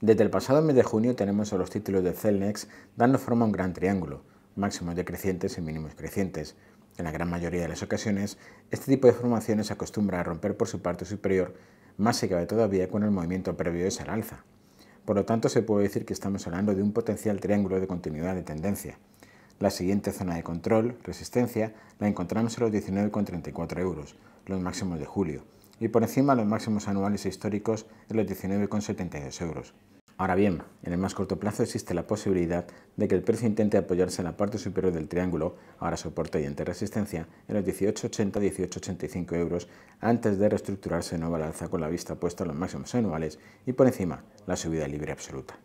Desde el pasado mes de junio tenemos a los títulos de Celnex dando forma a un gran triángulo, máximos decrecientes y mínimos crecientes. En la gran mayoría de las ocasiones, este tipo de formaciones acostumbra a romper por su parte superior, más se cabe todavía con el movimiento previo de esa alza. Por lo tanto, se puede decir que estamos hablando de un potencial triángulo de continuidad de tendencia. La siguiente zona de control, resistencia, la encontramos en los 19,34 euros, los máximos de julio y por encima los máximos anuales e históricos de los 19,72 euros. Ahora bien, en el más corto plazo existe la posibilidad de que el precio intente apoyarse en la parte superior del triángulo, ahora soporte y ante resistencia, en los 18,80-18,85 euros, antes de reestructurarse en una balanza con la vista puesta a los máximos anuales y por encima la subida libre absoluta.